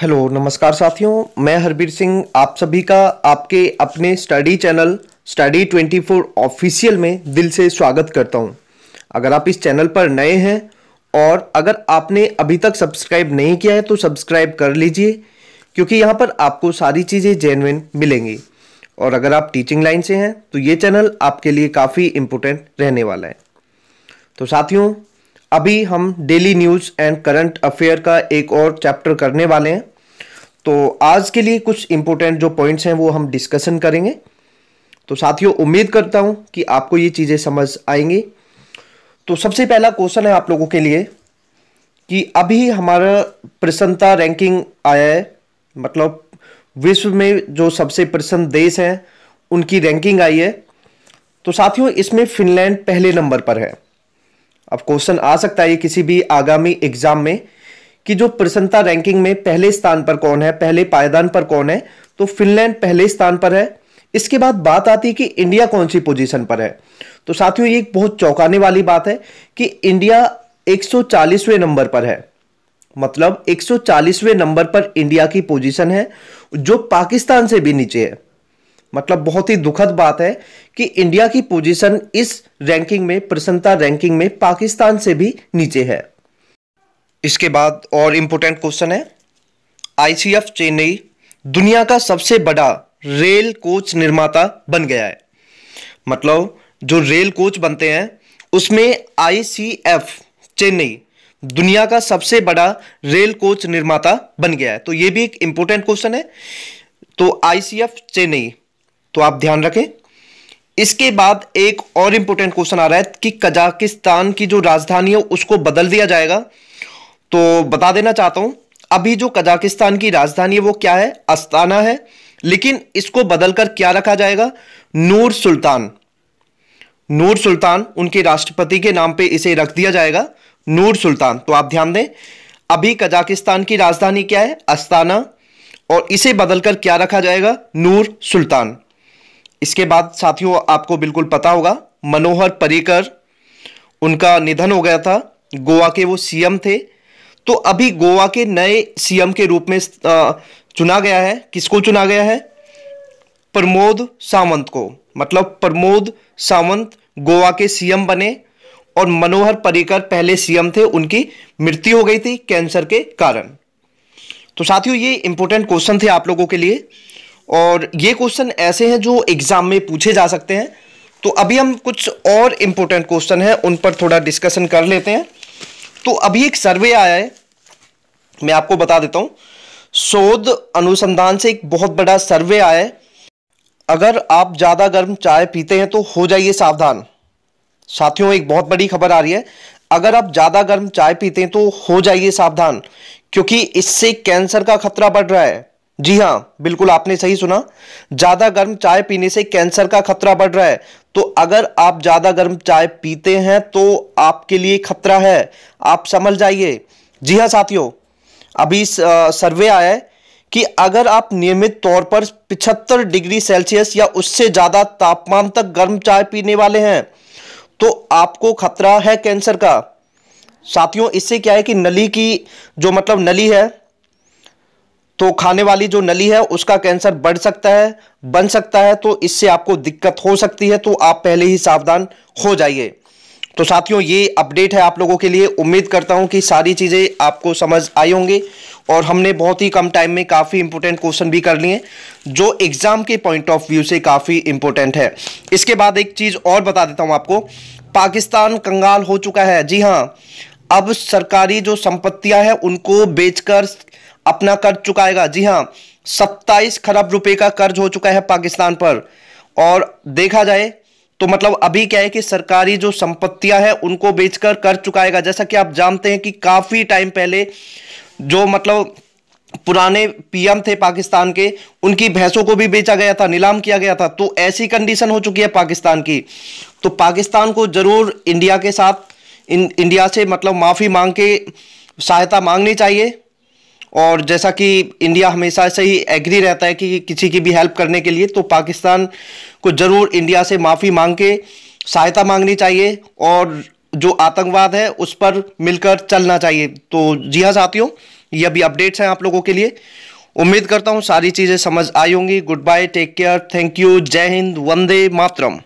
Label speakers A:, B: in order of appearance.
A: hello नमस्कार साथियों मैं हरबीर सिंह आप सभी का आपके अपने स्टडी चैनल स्टडी 24 ऑफिशियल में दिल से स्वागत करता हूं अगर आप इस चैनल पर नए हैं और अगर आपने अभी तक सब्सक्राइब नहीं किया है तो सब्सक्राइब कर लीजिए क्योंकि यहां पर आपको सारी चीज़ें जेनविन मिलेंगी और अगर आप टीचिंग लाइन से हैं तो ये चैनल आपके लिए काफ़ी इम्पोर्टेंट रहने वाला है तो साथियों अभी हम daily news and current affair का एक और चैप्टर करने वाले हैं तो आज के लिए कुछ इम्पोर्टेंट जो पॉइंट्स हैं वो हम डिस्कशन करेंगे तो साथियों उम्मीद करता हूँ कि आपको ये चीज़ें समझ आएंगी तो सबसे पहला क्वेश्चन है आप लोगों के लिए कि अभी हमारा प्रसन्नता रैंकिंग आया है मतलब विश्व में जो सबसे प्रसन्न देश हैं उनकी रैंकिंग आई है तो साथियों इसमें फिनलैंड पहले नंबर पर है अब क्वेश्चन आ सकता है किसी भी आगामी एग्जाम में कि जो प्रसन्नता रैंकिंग में पहले स्थान पर कौन है पहले पायदान पर कौन है तो फिनलैंड पहले स्थान पर है इसके बाद बात आती है कि इंडिया कौन सी पोजीशन पर है तो साथियों ये एक बहुत चौंकाने वाली बात है कि इंडिया 140वें नंबर पर है मतलब 140वें नंबर पर इंडिया की पोजीशन है जो पाकिस्तान से भी नीचे है मतलब बहुत ही दुखद बात है कि इंडिया की पोजीशन इस रैंकिंग में प्रसन्नता रैंकिंग में पाकिस्तान से भी नीचे है इसके बाद और इंपॉर्टेंट क्वेश्चन है आईसीएफ चेन्नई दुनिया का सबसे बड़ा रेल कोच निर्माता बन गया है मतलब जो रेल कोच बनते हैं उसमें आईसीएफ चेन्नई दुनिया का सबसे बड़ा रेल कोच निर्माता बन गया है तो यह भी एक इंपोर्टेंट क्वेश्चन है तो आईसीएफ चेन्नई तो आप ध्यान रखें इसके बाद एक और इंपॉर्टेंट क्वेश्चन आ रहा है कि कजाकिस्तान की जो राजधानी है उसको बदल दिया जाएगा तो बता देना चाहता हूं अभी जो कजाकिस्तान की राजधानी है वो क्या है अस्ताना है लेकिन इसको बदलकर क्या रखा जाएगा नूर सुल्तान नूर सुल्तान उनके राष्ट्रपति के नाम पे इसे रख दिया जाएगा नूर सुल्तान तो आप ध्यान दें अभी कजाकिस्तान की राजधानी क्या है अस्ताना और इसे बदलकर क्या रखा जाएगा नूर सुल्तान इसके बाद साथियों आपको बिल्कुल पता होगा मनोहर पर्रिकर उनका निधन हो गया था गोवा के वो सीएम थे तो अभी गोवा के नए सीएम के रूप में चुना गया है किसको चुना गया है प्रमोद सावंत को मतलब प्रमोद सावंत गोवा के सीएम बने और मनोहर पर्रिकर पहले सीएम थे उनकी मृत्यु हो गई थी कैंसर के कारण तो साथियों ये इंपॉर्टेंट क्वेश्चन थे आप लोगों के लिए और ये क्वेश्चन ऐसे हैं जो एग्ज़ाम में पूछे जा सकते हैं तो अभी हम कुछ और इम्पोर्टेंट क्वेश्चन हैं उन पर थोड़ा डिस्कशन कर लेते हैं तो अभी एक सर्वे आया है मैं आपको बता देता हूँ शोध अनुसंधान से एक बहुत बड़ा सर्वे आया है अगर आप ज़्यादा गर्म चाय पीते हैं तो हो जाइए सावधान साथियों एक बहुत बड़ी खबर आ रही है अगर आप ज़्यादा गर्म चाय पीते हैं तो हो जाइए सावधान क्योंकि इससे कैंसर का खतरा बढ़ रहा है जी हाँ बिल्कुल आपने सही सुना ज़्यादा गर्म चाय पीने से कैंसर का खतरा बढ़ रहा है तो अगर आप ज़्यादा गर्म चाय पीते हैं तो आपके लिए खतरा है आप समझ जाइए जी हाँ साथियों अभी सर्वे आया है कि अगर आप नियमित तौर पर 75 डिग्री सेल्सियस या उससे ज़्यादा तापमान तक गर्म चाय पीने वाले हैं तो आपको खतरा है कैंसर का साथियों इससे क्या है कि नली की जो मतलब नली है तो खाने वाली जो नली है उसका कैंसर बढ़ सकता है बन सकता है तो इससे आपको दिक्कत हो सकती है तो आप पहले ही सावधान हो जाइए तो साथियों ये अपडेट है आप लोगों के लिए उम्मीद करता हूँ कि सारी चीज़ें आपको समझ आई होंगी और हमने बहुत ही कम टाइम में काफ़ी इंपोर्टेंट क्वेश्चन भी कर लिए जो एग्ज़ाम के पॉइंट ऑफ व्यू से काफ़ी इंपोर्टेंट है इसके बाद एक चीज़ और बता देता हूँ आपको पाकिस्तान कंगाल हो चुका है जी हाँ अब सरकारी जो संपत्तियां हैं उनको बेचकर अपना कर्ज चुकाएगा जी हाँ सत्ताईस खरब रुपए का कर्ज हो चुका है पाकिस्तान पर और देखा जाए तो मतलब अभी क्या है कि सरकारी जो संपत्तियां हैं उनको बेचकर कर्ज चुकाएगा जैसा कि आप जानते हैं कि काफ़ी टाइम पहले जो मतलब पुराने पीएम थे पाकिस्तान के उनकी भैंसों को भी बेचा गया था नीलाम किया गया था तो ऐसी कंडीशन हो चुकी है पाकिस्तान की तो पाकिस्तान को ज़रूर इंडिया के साथ इन इंडिया से मतलब माफ़ी मांग के सहायता मांगनी चाहिए और जैसा कि इंडिया हमेशा से ही एग्री रहता है कि किसी की भी हेल्प करने के लिए तो पाकिस्तान को ज़रूर इंडिया से माफ़ी मांग के सहायता मांगनी चाहिए और जो आतंकवाद है उस पर मिलकर चलना चाहिए तो जी हाँ साथियों ये अभी अपडेट्स हैं आप लोगों के लिए उम्मीद करता हूँ सारी चीज़ें समझ आई होंगी good bye take care thank you Jai Hind Vande Mataram